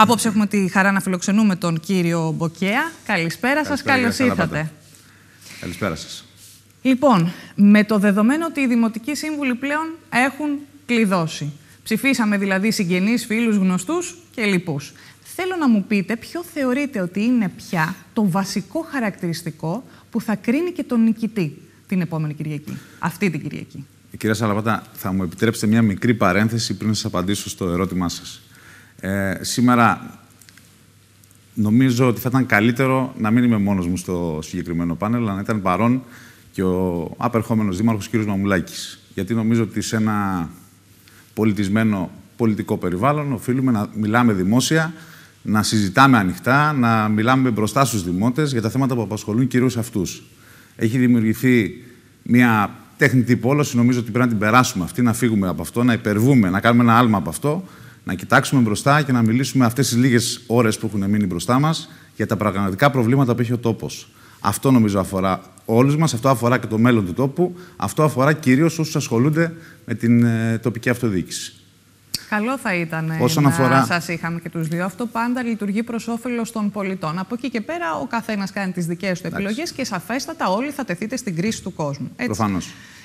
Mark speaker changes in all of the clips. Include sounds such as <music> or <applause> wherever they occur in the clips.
Speaker 1: Απόψε έχουμε τη χαρά να φιλοξενούμε τον κύριο Μποκέα. Καλησπέρα σας, καλώς ήρθατε.
Speaker 2: Καλησπέρα σας.
Speaker 1: Λοιπόν, με το δεδομένο ότι οι Δημοτικοί Σύμβουλοι πλέον έχουν κλειδώσει. Ψηφίσαμε δηλαδή συγγενείς, φίλους, γνωστούς και λοιπούς. Θέλω να μου πείτε ποιο θεωρείτε ότι είναι πια το βασικό χαρακτηριστικό που θα κρίνει και τον νικητή την επόμενη Κυριακή, αυτή την Κυριακή.
Speaker 2: Κυρία Σάλαβατα, θα μου επιτρέψετε μια μικρή παρένθεση πριν σας απαντήσω στο ερώτημά σας. Ε, σήμερα νομίζω ότι θα ήταν καλύτερο να μην είμαι μόνος μου στο συγκεκριμένο πάνελ, αλλά να ήταν παρόν και ο απερχόμενος δήμαρχος κ. Μαμουλάκης. Γιατί νομίζω ότι σε ένα πολιτισμένο πολιτικό περιβάλλον οφείλουμε να μιλάμε δημόσια, να συζητάμε ανοιχτά, να μιλάμε μπροστά στους δημότες για τα θέματα που απασχολούν κυρίως αυτούς. Έχει δημιουργηθεί μια τεχνητή πόλωση, νομίζω ότι πρέπει να την περάσουμε αυτή, να φύγουμε από αυτό, να υπερβούμε, να κάνουμε ένα άλμα από αυτό να κοιτάξουμε μπροστά και να μιλήσουμε αυτές τις λίγες ώρες που έχουν μείνει μπροστά μας για τα πραγματικά προβλήματα που έχει ο τόπος. Αυτό νομίζω αφορά όλους μας, αυτό αφορά και το μέλλον του τόπου, αυτό αφορά κυρίως όσους ασχολούνται με την ε, τοπική αυτοδιοίκηση.
Speaker 1: Καλό θα ήταν ε, Όσον να αφορά... σας είχαμε και τους δύο. Αυτό πάντα λειτουργεί προς όφελος των πολιτών. Από εκεί και πέρα, ο καθένας κάνει τις δικές του επιλογές και σαφέστατα όλοι θα τεθείτε στην κρίση του κόσμου. Προφανώ.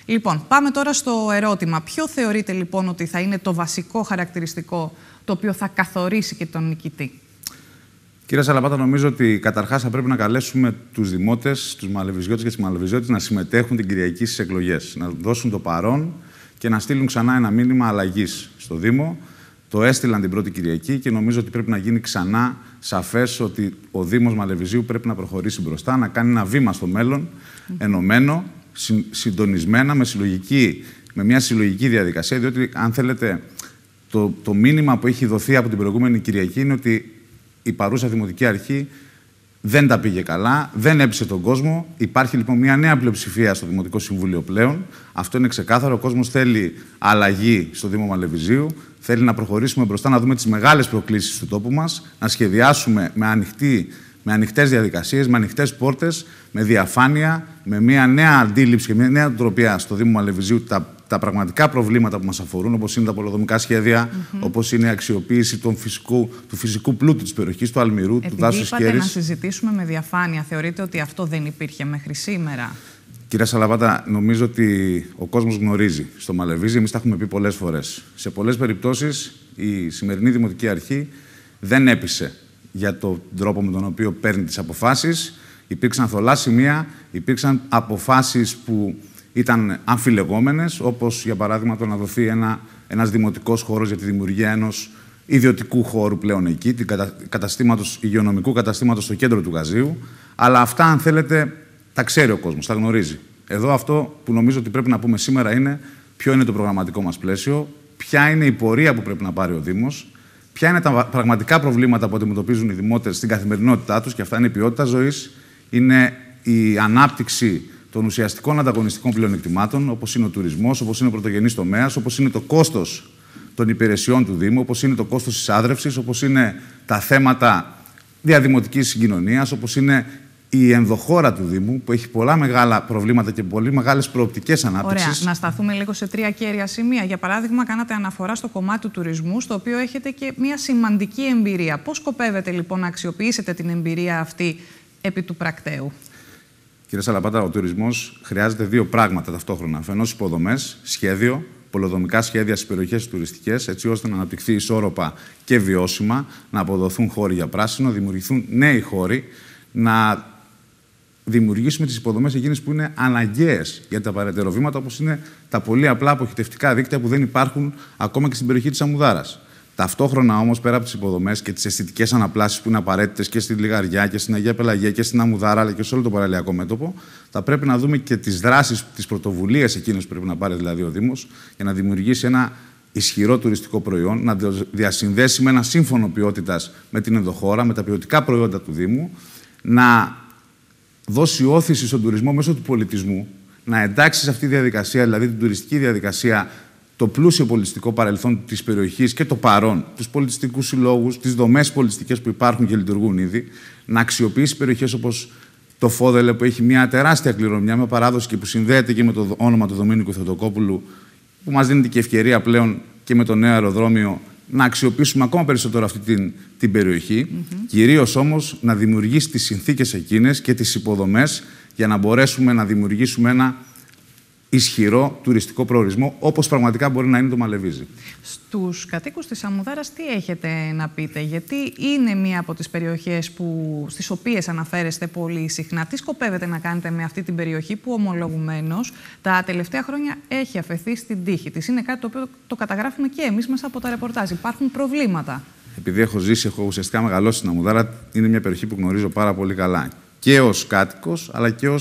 Speaker 1: Λοιπόν, πάμε τώρα στο ερώτημα. Ποιο θεωρείτε λοιπόν ότι θα είναι το βασικό χαρακτηριστικό το οποίο θα καθορίσει και τον νικητή.
Speaker 2: Κύριε Σαλαπάτα, νομίζω ότι καταρχάς θα πρέπει να καλέσουμε τους δημότες, τους μαλεβιζιώτε και τις μαλεβιζιώτε να συμμετέχουν την Κυριακή στις εκλογές. Να δώσουν το παρόν και να στείλουν ξανά ένα μήνυμα αλλαγής στο Δήμο. Το έστειλαν την πρώτη Κυριακή και νομίζω ότι πρέπει να γίνει ξανά σαφές ότι ο Δήμος Μαλεβιζίου πρέπει να προχωρήσει μπροστά, να κάνει ένα βήμα στο μέλλον, ενωμένο, συντονισμένα, με, συλλογική, με μια συλλογική διαδικασία, διότι αν θέλετε το, το μήνυμα που έχει δοθεί από την προηγούμενη Κυριακή είναι ότι η παρούσα Δημοτική Αρχή δεν τα πήγε καλά, δεν έπεισε τον κόσμο. Υπάρχει λοιπόν μια νέα πλειοψηφία στο Δημοτικό Συμβούλιο πλέον. Αυτό είναι ξεκάθαρο. Ο κόσμος θέλει αλλαγή στο Δήμο Μαλεβιζίου. Θέλει να προχωρήσουμε μπροστά, να δούμε τις μεγάλες προκλήσεις του τόπου μας, να σχεδιάσουμε με ανοιχτή με ανοιχτές διαδικασίες, με ανοιχτές πόρτες, με διαφάνεια, με μια νέα αντίληψη και μια νέα ντροπία στο Δήμο Μαλεβιζίου τα, τα πραγματικά προβλήματα που μας αφορούν, όπως είναι τα πολεοδομικά σχέδια, mm όπως είναι η αξιοποίηση των φυσικού, του φυσικού πλούτου της περιοχής, του Αλμυρού, Επειδή του δάσου Χέρι. να
Speaker 1: συζητήσουμε με διαφάνεια, θεωρείτε ότι αυτό δεν υπήρχε μέχρι σήμερα.
Speaker 2: Κυρία Σαλαβάτα, νομίζω ότι ο κόσμος γνωρίζει στο Μαλεβίζι. Εμείς τα έχουμε πει πολλές φορές. Σε πολλές περιπτώσεις η σημερινή Δημοτική Αρχή δεν έπεισε για τον τρόπο με τον οποίο παίρνει τις αποφάσεις. Υπήρξαν θολά σημεία, υπήρξαν αποφάσεις που ήταν αμφιλεγόμενες, όπως για παράδειγμα το να δοθεί ένα, ένας δημοτικός χώρος για τη δημιουργία ενός ιδιωτικού χώρου πλέον εκεί, την καταστήματος, υγειονομικού καταστήματος στο κέντρο του Γαζίου. Αλλά αυτά, αν θέλετε, τα ξέρει ο κόσμος, τα γνωρίζει. Εδώ αυτό που νομίζω ότι πρέπει να πούμε σήμερα είναι ποιο είναι το προγραμματικό μας πλαίσιο, ποια είναι η πορεία που πρέπει να πάρει ο Δήμος, ποια είναι τα πραγματικά προβλήματα που αντιμετωπίζουν οι δημότες στην καθημερινότητά τους, και αυτά είναι η ποιότητα ζωής, είναι η ανάπτυξη των ουσιαστικών ανταγωνιστικών πλεονεκτημάτων, όπως είναι ο τουρισμός, όπως είναι ο πρωτογενής τομέας, όπως είναι το κόστος των υπηρεσιών του Δήμου, όπως είναι το κόστος της άδρευσης, όπως είναι τα θέματα διαδημοτικής συγκοινωνίας, όπως είναι η ενδοχώρα του Δήμου, που έχει πολλά μεγάλα προβλήματα και πολύ μεγάλες προοπτικές ανάπτυξη.
Speaker 1: Ωραία. Να σταθούμε λίγο σε τρία κέρια σημεία. Για παράδειγμα, κάνατε αναφορά στο κομμάτι του τουρισμού, στο οποίο έχετε και μια σημαντική εμπειρία. Πώς σκοπεύετε λοιπόν να αξιοποιήσετε την εμπειρία αυτή επί του πρακτέου.
Speaker 2: Κύριε Σαλαπάτα, ο τουρισμός χρειάζεται δύο πράγματα ταυτόχρονα. Αφενός υποδομές, σχέδιο, πολεοδομικά σχέδια στις περιοχές τουριστικές, έτσι ώστε να αναπτυχθεί ισόρροπα και βιώσιμα, να αποδοθούν χώροι για πράσινο, δημιουργηθούν νέοι χώροι, να δημιουργήσουμε τις υποδομές εκείνες που είναι αναγκαίες για τα παραιτέρω βήματα, όπως είναι τα πολύ απλά αποχητευτικά δίκτυα που δεν υπάρχουν ακόμα και στην περιοχή της Αμουδάρας. Ταυτόχρονα όμως, πέρα από τις υποδομές και τις αισθητικές αναπλάσεις που είναι απαραίτητες και στη Λιγαριά και στην Αγία Πελαγία και στην Αμουδάρα αλλά και σε όλο το παραλιακό μέτωπο, θα πρέπει να δούμε και τις δράσεις, τις πρωτοβουλίες εκείνες που πρέπει να πάρει δηλαδή ο Δήμος για να δημιουργήσει ένα ισχυρό τουριστικό προϊόν, να διασυνδέσει με ένα σύμφωνο ποιότητας με την ενδοχώρα, με τα ποιοτικά προϊόντα του Δήμου, να δώσει όθηση στον τουρισμό μέσω του πολιτισμού, να εντάξεις σε αυτή τη διαδικασία, δηλαδή την τουριστική διαδικασία, το πλούσιο πολιτιστικό παρελθόν της περιοχής και το παρόν, τους πολιτιστικούς συλλόγους, τις δομές πολιτιστικές που υπάρχουν και λειτουργούν ήδη, να αξιοποιήσει περιοχές όπως το Φόδελε, που έχει μια τεράστια κληρονομιά μια παράδοση και που συνδέεται και με το όνομα του Δομήνικου Θεοτοκόπουλου, που μας δίνεται και ευκαιρία πλέον και με το νέο αεροδρόμιο να αξιοποιήσουμε ακόμα περισσότερο αυτή την, την περιοχή, κυρίως όμως να δημιουργήσει τις συνθήκες εκείνες και τις υποδομές για να μπορέσουμε να δημιουργήσουμε ένα ισχυρό τουριστικό προορισμό, όπως πραγματικά μπορεί να είναι το Μαλεβίζι.
Speaker 1: Στους κατοίκους της Αμουδάρας, τι έχετε να πείτε, Γιατί είναι μία από τις περιοχές στις οποίες αναφέρεστε πολύ συχνά. Τι σκοπεύετε να κάνετε με αυτή την περιοχή που ομολογουμένως τα τελευταία χρόνια έχει αφαιθεί στην τύχη της. Είναι κάτι το οποίο το καταγράφουμε και εμείς μέσα από τα ρεπορτάζ. Υπάρχουν προβλήματα.
Speaker 2: Επειδή έχω ζήσει, έχω ουσιαστικά μεγαλώσει στην Αμουδάρα, είναι μια περιοχή που γνωρίζω πάρα πολύ καλά. Και ως κάτοικος, αλλά και ως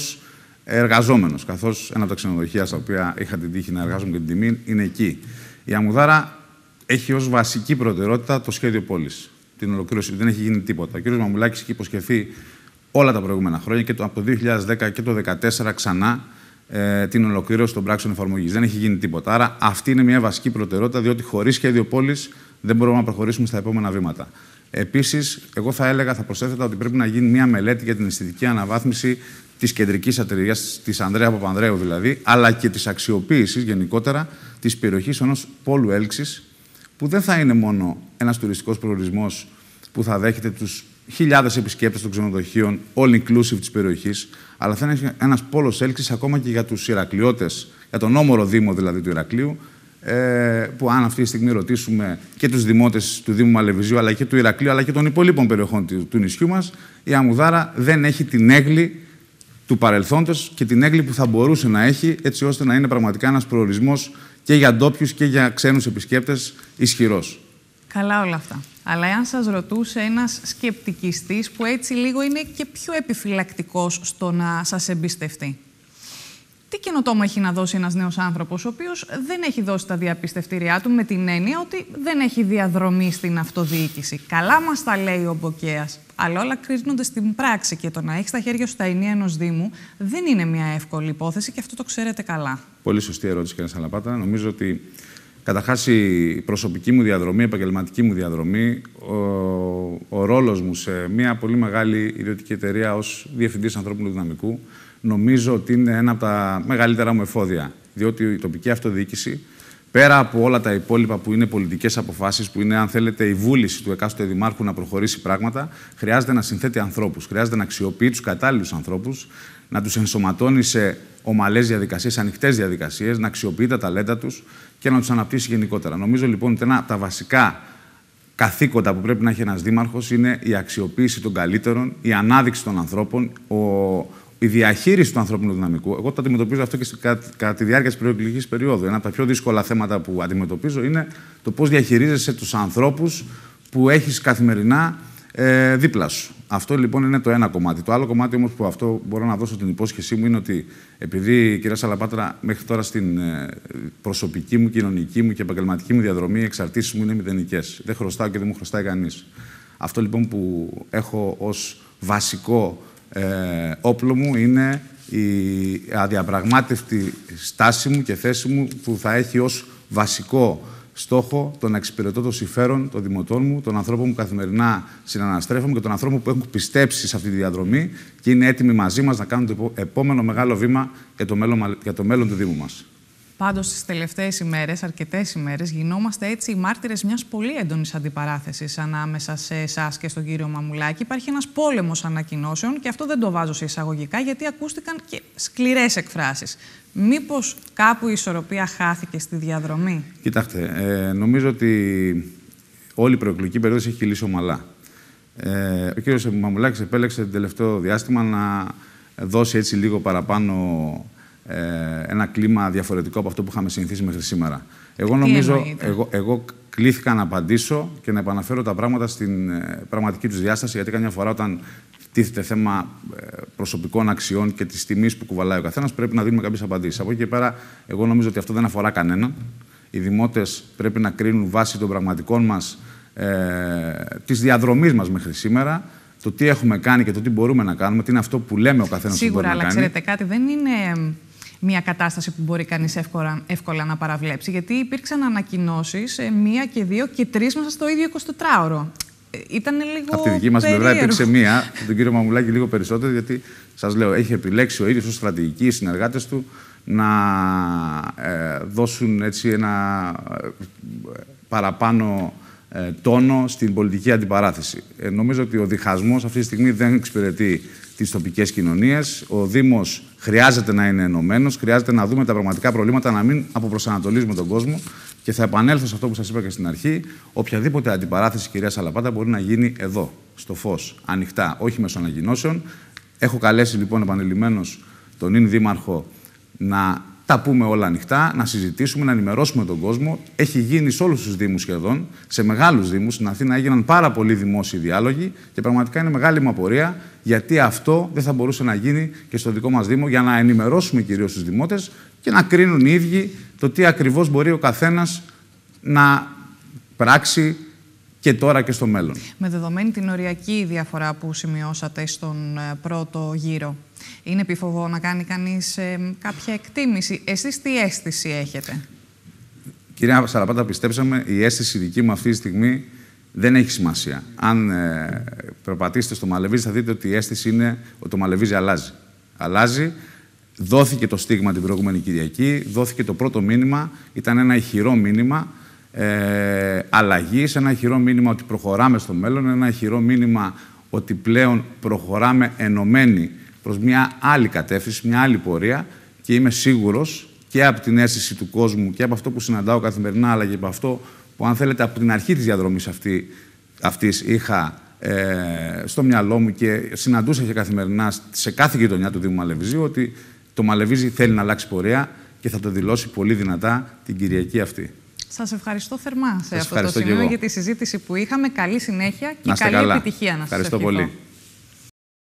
Speaker 2: εργαζόμενος. Καθώς ένα από τα ξενοδοχεία στα οποία είχα την τύχη να εργάζομαι και την τιμή είναι εκεί. Η Αμουδάρα έχει ως βασική προτεραιότητα το σχέδιο πόλης. Την ολοκλήρωση. Δεν έχει γίνει τίποτα. Ο κ. Μαμουλάκης έχει υποσχεθεί όλα τα προηγούμενα χρόνια και από το 2010 και το 2014 ξανά ε, την ολοκλήρωση των πράξεων εφαρμογής. Δεν έχει γίνει τίποτα. Άρα αυτή είναι μια βασική προτεραιότητα, διότι χωρίς σχέδιο πόλης δεν μπορούμε να προχωρήσουμε στα επόμενα βήματα. Επίσης, εγώ θα έλεγα, θα προσθέθετα ότι πρέπει να γίνει μια μελέτη για την αισθητική αναβάθμιση της κεντρικής εταιρεία, της Ανδρέα Παπανδρέου δηλαδή, αλλά και της αξιοποίησης γενικότερα της περιοχής ενός πόλου έλξης, που δεν θα είναι μόνο ένας τουριστικός προορισμός που θα δέχεται τους χιλιάδες επισκέπτες των ξενοδοχείων, all inclusive της περιοχής, αλλά θα είναι ένας πόλος έλξης ακόμα και για τους Ηρακλειώτες, για τον όμορο Δήμο δηλαδή του Ηρακλείου, ε, που αν αυτή τη στιγμή ρωτήσουμε και τους δημότες του Δήμου Μαλεβιζίου αλλά και του Ηρακλείου αλλά και των υπολείπων περιοχών του, νησιού μας, η Αμουδάρα δεν έχει την έγκλη του παρελθόντος και την έγκλη που θα μπορούσε να έχει, έτσι ώστε να είναι πραγματικά ένας προορισμός και για ντόπιους και για ξένους επισκέπτες ισχυρός.
Speaker 1: Καλά όλα αυτά. Αλλά εάν σας ρωτούσε ένας σκεπτικιστής που έτσι λίγο είναι και πιο επιφυλακτικός στο να σας εμπιστευτεί τι καινοτόμο έχει να δώσει ένας νέος άνθρωπος, ο οποίος δεν έχει δώσει τα διαπιστευτήριά του με την έννοια ότι δεν έχει διαδρομή στην αυτοδιοίκηση. Καλά μας τα λέει ο Μποκέας, αλλά όλα κρίνονται στην πράξη και το να έχεις στα χέρια σου τα ενία ενός Δήμου δεν είναι μια εύκολη υπόθεση και αυτό το ξέρετε καλά.
Speaker 2: Πολύ σωστή ερώτηση, κύριε Σαλαπάτα. Νομίζω ότι καταρχάς η προσωπική μου διαδρομή, η επαγγελματική μου διαδρομή, ο, ο ρόλος μου σε μια πολύ μεγάλη ιδιωτική εταιρεία ως διευθυντής ανθρώπινου δυναμικού νομίζω ότι είναι ένα από τα μεγαλύτερα μου εφόδια. Διότι η τοπική αυτοδιοίκηση, πέρα από όλα τα υπόλοιπα που είναι πολιτικές αποφάσεις, που είναι, αν θέλετε, η βούληση του εκάστοτε δημάρχου να προχωρήσει πράγματα, χρειάζεται να συνθέτει ανθρώπους. Χρειάζεται να αξιοποιεί τους κατάλληλους ανθρώπους, να τους ενσωματώνει σε ομαλές διαδικασίες, ανοιχτές διαδικασίες, να αξιοποιεί τα ταλέντα τους και να τους αναπτύσσει γενικότερα. Νομίζω λοιπόν ότι ένα από τα βασικά καθήκοντα που πρέπει να έχει ένας δήμαρχος είναι η αξιοποίηση των καλύτερων, η ανάδειξη των ανθρώπων, ο, η διαχείριση του ανθρώπινου δυναμικού, εγώ το αντιμετωπίζω αυτό και κατά τη διάρκεια της προεκλογικής περίοδου. Ένα από τα πιο δύσκολα θέματα που αντιμετωπίζω είναι το πώς διαχειρίζεσαι τους ανθρώπους που έχεις καθημερινά ε, δίπλα σου. Αυτό λοιπόν είναι το ένα κομμάτι. Το άλλο κομμάτι όμως που αυτό μπορώ να δώσω την υπόσχεσή μου είναι ότι επειδή η κυρία Σαλαπάτρα μέχρι τώρα στην ε, προσωπική μου, κοινωνική μου και επαγγελματική μου διαδρομή οι εξαρτήσεις μου είναι μηδενικές. Δεν χρωστάω και δεν μου χρωστάει κανείς. Αυτό λοιπόν που έχω ως βασικό ε, όπλο μου είναι η αδιαπραγμάτευτη στάση μου και θέση μου που θα έχει ως βασικό στόχο το να εξυπηρετώ το συμφέρον των δημοτών μου, των ανθρώπων που καθημερινά συναναστρέφομαι και των ανθρώπων που έχουν πιστέψει σε αυτή τη διαδρομή και είναι έτοιμοι μαζί μας να κάνουν το επόμενο μεγάλο βήμα για το μέλλον, για το μέλλον του Δήμου μας.
Speaker 1: Πάντως, τις τελευταίες ημέρες, αρκετές ημέρες, γινόμαστε έτσι οι μάρτυρες μιας πολύ έντονης αντιπαράθεσης ανάμεσα σε εσάς και στον κύριο Μαμουλάκη. Υπάρχει ένας πόλεμος ανακοινώσεων και αυτό δεν το βάζω σε εισαγωγικά γιατί ακούστηκαν και σκληρές εκφράσεις. Μήπως κάπου η ισορροπία χάθηκε στη διαδρομή.
Speaker 2: Κοιτάξτε, ε, νομίζω ότι όλη η προεκλογική περίοδος έχει κυλήσει ομαλά. Ε, ο κύριος Μαμουλάκης επέλεξε το τελευταίο διάστημα να δώσει έτσι λίγο παραπάνω ε, ένα κλίμα διαφορετικό από αυτό που είχαμε συνηθίσει μέχρι σήμερα. Εγώ νομίζω, εγώ, εγώ κλήθηκα να απαντήσω και να επαναφέρω τα πράγματα στην ε, πραγματική τους διάσταση, γιατί καμιά φορά όταν τίθεται θέμα ε, προσωπικών αξιών και της τιμής που κουβαλάει ο καθένας, πρέπει να δίνουμε κάποιες απαντήσεις. Από εκεί και πέρα, εγώ νομίζω ότι αυτό δεν αφορά κανέναν. Οι δημότες πρέπει να κρίνουν βάσει των πραγματικών μας ε, της διαδρομής μας μέχρι σήμερα, το τι έχουμε κάνει και το τι μπορούμε να κάνουμε, τι είναι αυτό που λέμε ο καθένας που μπορεί να κάνει. Σίγουρα, αλλά ξέρετε
Speaker 1: κάτι, δεν είναι μια κατάσταση που μπορεί κανείς εύκολα, να παραβλέψει. Γιατί υπήρξαν ανακοινώσεις ε, μία και δύο και τρεις μέσα στο ίδιο 24ωρο. Ε, ήταν λίγο. Από τη δική μας πλευρά υπήρξε
Speaker 2: μία, <laughs> τον κύριο Μαμουλάκη λίγο περισσότερο, γιατί σας λέω, έχει επιλέξει ο ίδιος ως στρατηγική οι συνεργάτες του να ε, δώσουν έτσι ένα παραπάνω τόνο στην πολιτική αντιπαράθεση. νομίζω ότι ο διχασμός αυτή τη στιγμή δεν εξυπηρετεί τις τοπικές κοινωνίες. Ο Δήμος χρειάζεται να είναι ενωμένος, χρειάζεται να δούμε τα πραγματικά προβλήματα, να μην αποπροσανατολίζουμε τον κόσμο. Και θα επανέλθω σε αυτό που σας είπα και στην αρχή. Οποιαδήποτε αντιπαράθεση, κυρία Σαλαπάτα, μπορεί να γίνει εδώ, στο φως, ανοιχτά, όχι μέσω ανακοινώσεων. Έχω καλέσει λοιπόν επανειλημμένω τον ίν δήμαρχο να τα πούμε όλα ανοιχτά, να συζητήσουμε, να ενημερώσουμε τον κόσμο. Έχει γίνει σε όλους τους Δήμους σχεδόν, σε μεγάλους Δήμους. Στην Αθήνα έγιναν πάρα πολλοί δημόσιοι διάλογοι και πραγματικά είναι μεγάλη μου απορία γιατί αυτό δεν θα μπορούσε να γίνει και στο δικό μας Δήμο για να ενημερώσουμε κυρίως τους δημότες και να κρίνουν οι ίδιοι το τι ακριβώς μπορεί ο καθένας να πράξει και τώρα και στο μέλλον.
Speaker 1: Με δεδομένη την οριακή διαφορά που σημειώσατε στον ε, πρώτο γύρο, είναι επίφοβο να κάνει κανείς ε, κάποια εκτίμηση. Εσείς τι αίσθηση έχετε.
Speaker 2: Κυρία Σαραπάτα, πιστέψαμε, η αίσθηση δική μου αυτή τη στιγμή δεν έχει σημασία. Αν ε, περπατήσετε στο Μαλεβίζη θα δείτε ότι η αίσθηση είναι ότι το Μαλεβίζη αλλάζει. Αλλάζει, δόθηκε το στίγμα την προηγούμενη Κυριακή, δόθηκε το πρώτο μήνυμα, ήταν ένα ηχηρό μήνυμα ε, αλλαγής, ένα χειρό μήνυμα ότι προχωράμε στο μέλλον, ένα χειρό μήνυμα ότι πλέον προχωράμε ενωμένοι προς μια άλλη κατεύθυνση, μια άλλη πορεία και είμαι σίγουρος και από την αίσθηση του κόσμου και από αυτό που συναντάω καθημερινά, αλλά και από αυτό που, αν θέλετε, από την αρχή της διαδρομής αυτή, αυτής είχα ε, στο μυαλό μου και συναντούσα και καθημερινά σε κάθε γειτονιά του Δήμου Μαλεβιζίου ότι το μαλεβίζη θέλει να αλλάξει πορεία και θα το δηλώσει πολύ δυνατά την Κυριακή αυτή.
Speaker 1: Σας ευχαριστώ θερμά σε σας αυτό το σημείο για τη συζήτηση που είχαμε. Καλή συνέχεια και καλή επιτυχία να ευχαριστώ πολύ.